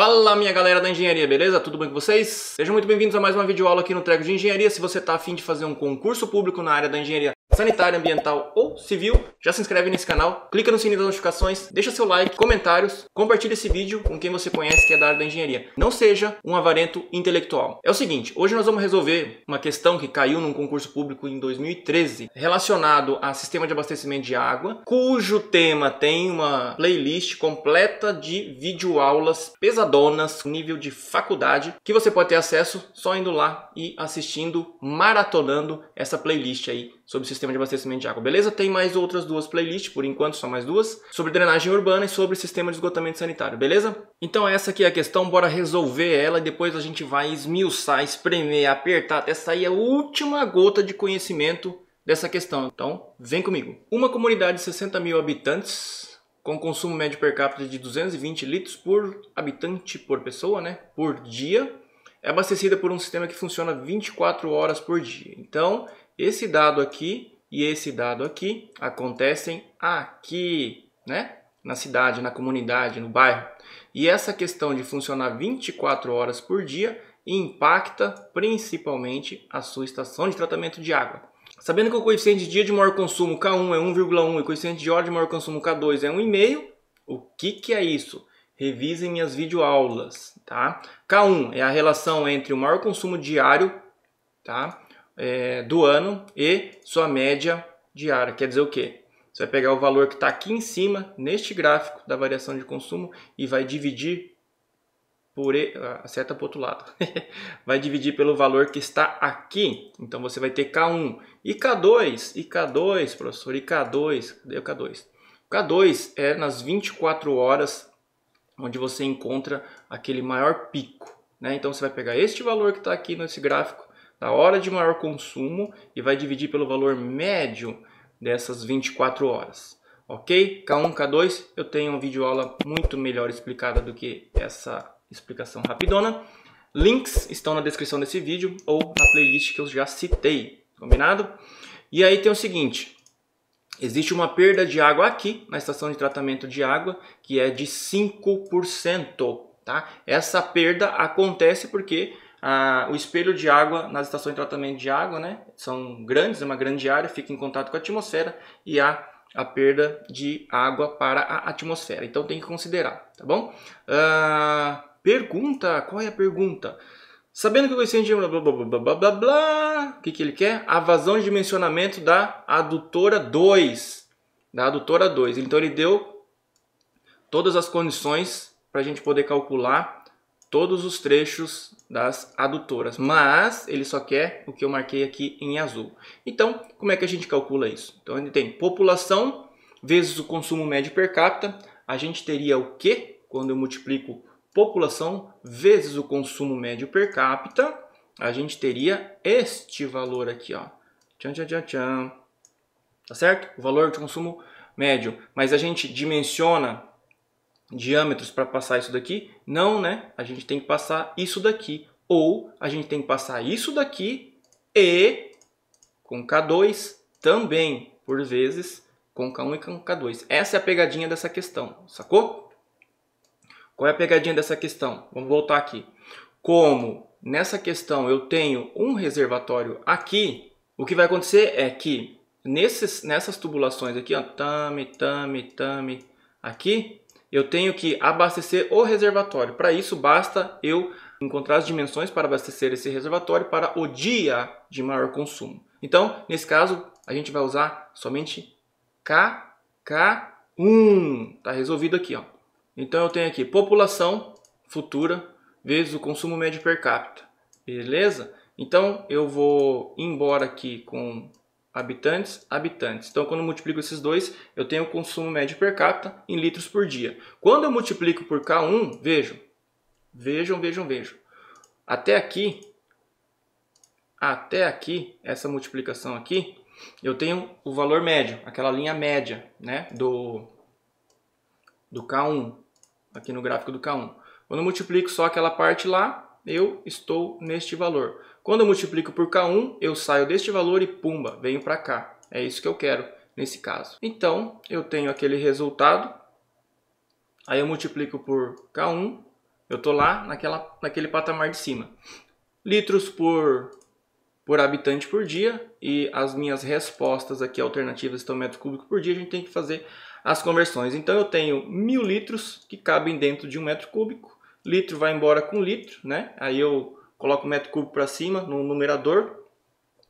Fala minha galera da engenharia, beleza? Tudo bem com vocês? Sejam muito bem-vindos a mais uma videoaula aqui no Treco de Engenharia. Se você está afim de fazer um concurso público na área da engenharia sanitária, ambiental ou civil, já se inscreve nesse canal, clica no sininho das notificações, deixa seu like, comentários, compartilha esse vídeo com quem você conhece que é da área da engenharia. Não seja um avarento intelectual. É o seguinte, hoje nós vamos resolver uma questão que caiu num concurso público em 2013 relacionado a sistema de abastecimento de água, cujo tema tem uma playlist completa de videoaulas pesadonas, nível de faculdade, que você pode ter acesso só indo lá e assistindo, maratonando essa playlist aí sobre o sistema de abastecimento de água, beleza? Tem mais outras duas playlists, por enquanto só mais duas, sobre drenagem urbana e sobre sistema de esgotamento sanitário, beleza? Então essa aqui é a questão, bora resolver ela e depois a gente vai esmiuçar, espremer, apertar até sair a última gota de conhecimento dessa questão. Então, vem comigo. Uma comunidade de 60 mil habitantes com consumo médio per capita de 220 litros por habitante por pessoa, né, por dia, é abastecida por um sistema que funciona 24 horas por dia. Então, esse dado aqui e esse dado aqui acontecem aqui, né? Na cidade, na comunidade, no bairro. E essa questão de funcionar 24 horas por dia impacta principalmente a sua estação de tratamento de água. Sabendo que o coeficiente de dia de maior consumo K1 é 1,1 e o coeficiente de hora de maior consumo K2 é 1,5, o que, que é isso? Revisem minhas videoaulas, tá? K1 é a relação entre o maior consumo diário, tá? é, do ano e sua média diária. Quer dizer o quê? Você vai pegar o valor que está aqui em cima, neste gráfico da variação de consumo, e vai dividir por a ah, seta para o outro lado. vai dividir pelo valor que está aqui. Então você vai ter K1 e K2, e K2, professor, e K2. Cadê o K2? K2 é nas 24 horas onde você encontra aquele maior pico. Né? Então você vai pegar este valor que está aqui nesse gráfico da hora de maior consumo e vai dividir pelo valor médio dessas 24 horas. Ok? K1, K2, eu tenho uma videoaula muito melhor explicada do que essa explicação rapidona. Links estão na descrição desse vídeo ou na playlist que eu já citei, combinado? E aí tem o seguinte, existe uma perda de água aqui na estação de tratamento de água que é de 5%, tá? Essa perda acontece porque ah, o espelho de água nas estações de tratamento de água, né? São grandes, é uma grande área, fica em contato com a atmosfera e há a perda de água para a atmosfera. Então tem que considerar, tá bom? Ah, pergunta, qual é a pergunta? Sabendo que o coeficiente de blá blá blá blá blá blá, blá o que, que ele quer? A vazão de dimensionamento da adutora 2. Da adutora 2. Então ele deu todas as condições para a gente poder calcular todos os trechos das adutoras, mas ele só quer o que eu marquei aqui em azul. Então, como é que a gente calcula isso? Então, ele tem população vezes o consumo médio per capita. A gente teria o quê? quando eu multiplico população vezes o consumo médio per capita? A gente teria este valor aqui, ó. Tchan, tchan, tchan, tchan. Tá certo? O valor de consumo médio. Mas a gente dimensiona diâmetros para passar isso daqui? Não, né? A gente tem que passar isso daqui. Ou a gente tem que passar isso daqui e com K2 também, por vezes, com K1 e com K2. Essa é a pegadinha dessa questão, sacou? Qual é a pegadinha dessa questão? Vamos voltar aqui. Como nessa questão eu tenho um reservatório aqui, o que vai acontecer é que nesses, nessas tubulações aqui, ó, tame, tame, tame, aqui, eu tenho que abastecer o reservatório. Para isso, basta eu encontrar as dimensões para abastecer esse reservatório para o dia de maior consumo. Então, nesse caso, a gente vai usar somente KK1. Está resolvido aqui. Ó. Então, eu tenho aqui população futura vezes o consumo médio per capita. Beleza? Então, eu vou embora aqui com habitantes, habitantes. Então, quando eu multiplico esses dois, eu tenho o consumo médio per capita em litros por dia. Quando eu multiplico por K1, vejam, vejam, vejam, vejam. Até aqui, até aqui, essa multiplicação aqui, eu tenho o valor médio, aquela linha média né, do, do K1, aqui no gráfico do K1. Quando eu multiplico só aquela parte lá, eu estou neste valor. Quando eu multiplico por K1, eu saio deste valor e pumba, venho para cá. É isso que eu quero nesse caso. Então, eu tenho aquele resultado, aí eu multiplico por K1, eu estou lá naquela, naquele patamar de cima. Litros por, por habitante por dia e as minhas respostas aqui alternativas estão metro cúbico por dia, a gente tem que fazer as conversões. Então eu tenho mil litros que cabem dentro de um metro cúbico litro vai embora com litro, né? Aí eu coloco o metro cúbico para cima no numerador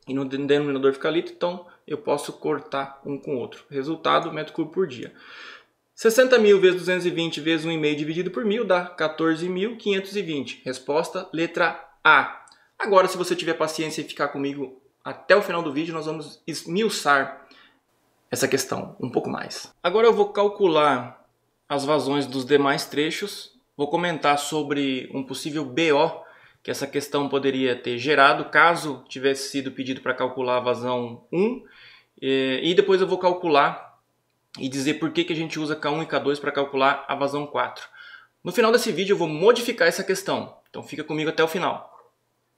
e no denominador fica litro, então eu posso cortar um com o outro. Resultado, metro cúbico por dia. 60 mil vezes 220 vezes 1,5 dividido por mil dá 14.520. Resposta, letra A. Agora, se você tiver paciência e ficar comigo até o final do vídeo, nós vamos esmiuçar essa questão um pouco mais. Agora eu vou calcular as vazões dos demais trechos Vou comentar sobre um possível BO que essa questão poderia ter gerado caso tivesse sido pedido para calcular a vazão 1 e depois eu vou calcular e dizer por que, que a gente usa K1 e K2 para calcular a vazão 4. No final desse vídeo eu vou modificar essa questão, então fica comigo até o final.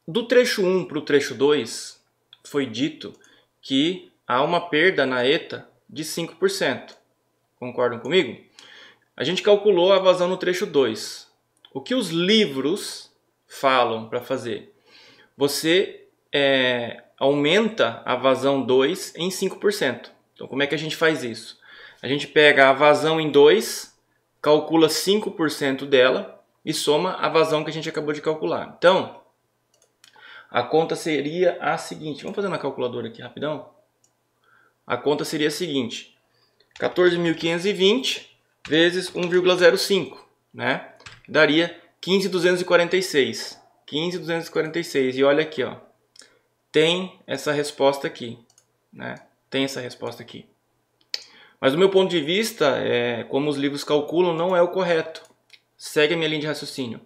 Do trecho 1 para o trecho 2 foi dito que há uma perda na ETA de 5%. Concordam comigo? A gente calculou a vazão no trecho 2. O que os livros falam para fazer? Você é, aumenta a vazão 2 em 5%. Então, como é que a gente faz isso? A gente pega a vazão em 2, calcula 5% dela e soma a vazão que a gente acabou de calcular. Então, a conta seria a seguinte. Vamos fazer na calculadora aqui rapidão? A conta seria a seguinte. 14.520 vezes 1,05, né? Daria 15,246. 15,246. E olha aqui, ó. Tem essa resposta aqui, né? Tem essa resposta aqui. Mas do meu ponto de vista, é, como os livros calculam, não é o correto. Segue a minha linha de raciocínio.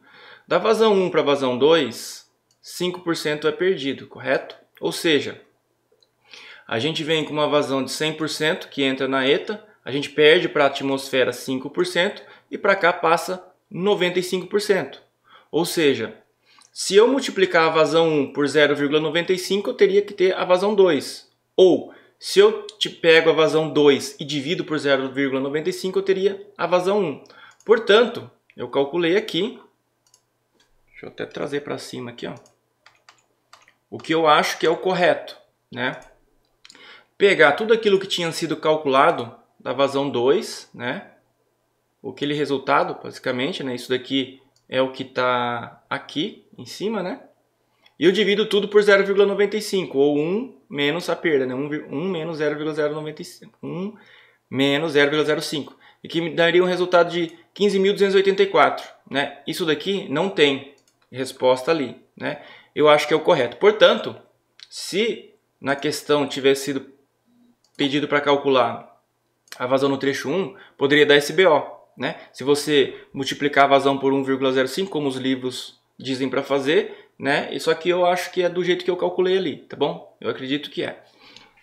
Da vazão 1 para a vazão 2, 5% é perdido, correto? Ou seja, a gente vem com uma vazão de 100% que entra na ETA, a gente perde para a atmosfera 5% e para cá passa 95%. Ou seja, se eu multiplicar a vazão 1 por 0,95, eu teria que ter a vazão 2. Ou, se eu te pego a vazão 2 e divido por 0,95, eu teria a vazão 1. Portanto, eu calculei aqui, deixa eu até trazer para cima aqui, ó, o que eu acho que é o correto, né? Pegar tudo aquilo que tinha sido calculado da vazão 2, né? O resultado, basicamente, né? Isso daqui é o que está aqui em cima, né? E eu divido tudo por 0,95, ou 1 menos a perda, né? 1, 1 menos 0,095, 1 menos 0,05. E que me daria um resultado de 15.284, né? Isso daqui não tem resposta ali, né? Eu acho que é o correto. Portanto, se na questão tivesse sido pedido para calcular a vazão no trecho 1 poderia dar esse BO. Né? Se você multiplicar a vazão por 1,05, como os livros dizem para fazer, né? isso aqui eu acho que é do jeito que eu calculei ali, tá bom? Eu acredito que é.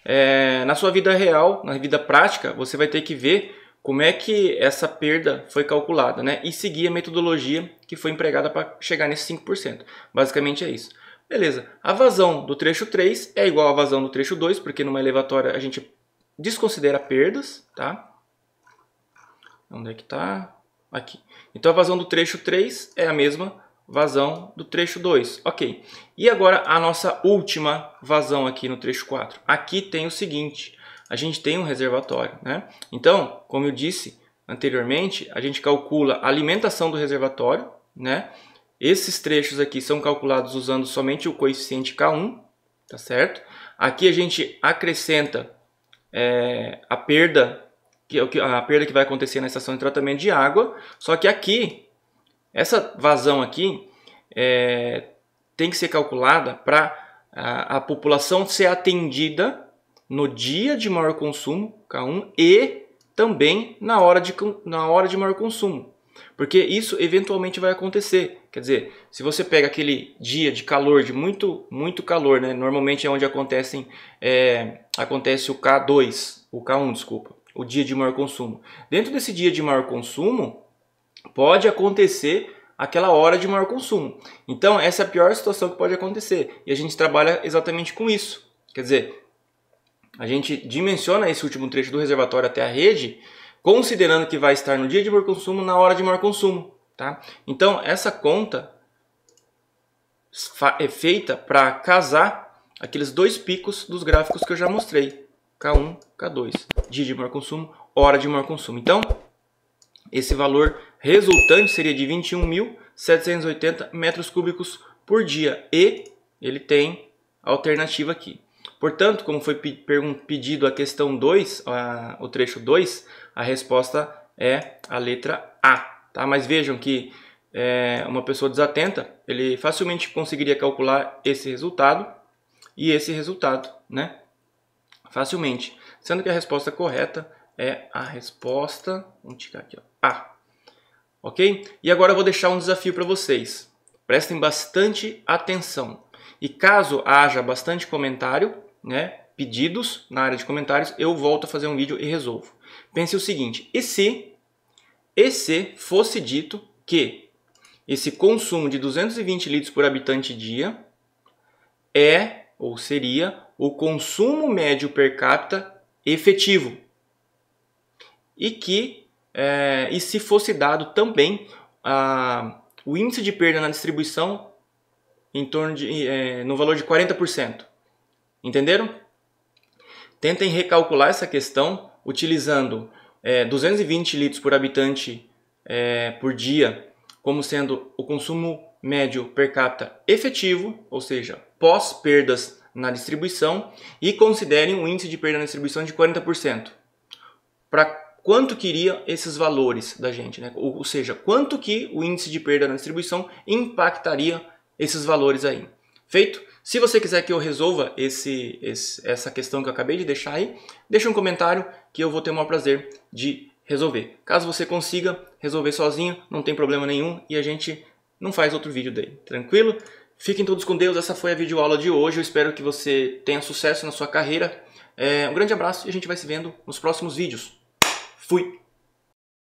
é na sua vida real, na vida prática, você vai ter que ver como é que essa perda foi calculada né? e seguir a metodologia que foi empregada para chegar nesse 5%. Basicamente é isso. Beleza, a vazão do trecho 3 é igual à vazão do trecho 2, porque numa elevatória a gente desconsidera perdas, tá? Onde é que tá? Aqui. Então a vazão do trecho 3 é a mesma vazão do trecho 2. Ok. E agora a nossa última vazão aqui no trecho 4. Aqui tem o seguinte, a gente tem um reservatório, né? Então, como eu disse anteriormente, a gente calcula a alimentação do reservatório, né? Esses trechos aqui são calculados usando somente o coeficiente K1, tá certo? Aqui a gente acrescenta é, a perda é que a perda que vai acontecer na estação de tratamento de água. Só que aqui, essa vazão aqui é, tem que ser calculada para a, a, população ser atendida no dia de maior consumo, K1, e também na hora de, na hora de maior consumo. Porque isso eventualmente vai acontecer. Quer dizer, se você pega aquele dia de calor, de muito, muito calor, né? Normalmente é onde acontecem, é, acontece o K2, o K1, desculpa, o dia de maior consumo. Dentro desse dia de maior consumo, pode acontecer aquela hora de maior consumo. Então, essa é a pior situação que pode acontecer. E a gente trabalha exatamente com isso. Quer dizer, a gente dimensiona esse último trecho do reservatório até a rede considerando que vai estar no dia de maior consumo, na hora de maior consumo. Tá? Então, essa conta é feita para casar aqueles dois picos dos gráficos que eu já mostrei. K1, K2, dia de maior consumo, hora de maior consumo. Então, esse valor resultante seria de 21.780 metros cúbicos por dia. E ele tem alternativa aqui. Portanto, como foi pedido a questão 2, o trecho 2, a resposta é a letra A. Tá? Mas vejam que é, uma pessoa desatenta, ele facilmente conseguiria calcular esse resultado e esse resultado, né? Facilmente. Sendo que a resposta correta é a resposta, vamos tirar aqui, ó, A. Ok? E agora eu vou deixar um desafio para vocês. Prestem bastante atenção. E caso haja bastante comentário, né, pedidos na área de comentários, eu volto a fazer um vídeo e resolvo. Pense o seguinte, e se, e se fosse dito que esse consumo de 220 litros por habitante dia é ou seria o consumo médio per capita efetivo. E que é, e se fosse dado também a, o índice de perda na distribuição em torno de, é, no valor de 40%. Entenderam? Tentem recalcular essa questão utilizando é, 220 litros por habitante é, por dia como sendo o consumo médio per capita efetivo, ou seja, pós perdas na distribuição, e considerem um índice de perda na distribuição de 40%. Para quanto queria esses valores da gente, né? Ou, ou seja, quanto que o índice de perda na distribuição impactaria esses valores aí. Feito? Se você quiser que eu resolva esse, esse, essa questão que eu acabei de deixar aí, deixa um comentário que eu vou ter o maior prazer de resolver. Caso você consiga resolver sozinho, não tem problema nenhum e a gente não faz outro vídeo daí, tranquilo? Fiquem todos com Deus, essa foi a videoaula de hoje, eu espero que você tenha sucesso na sua carreira. É, um grande abraço e a gente vai se vendo nos próximos vídeos. Fui!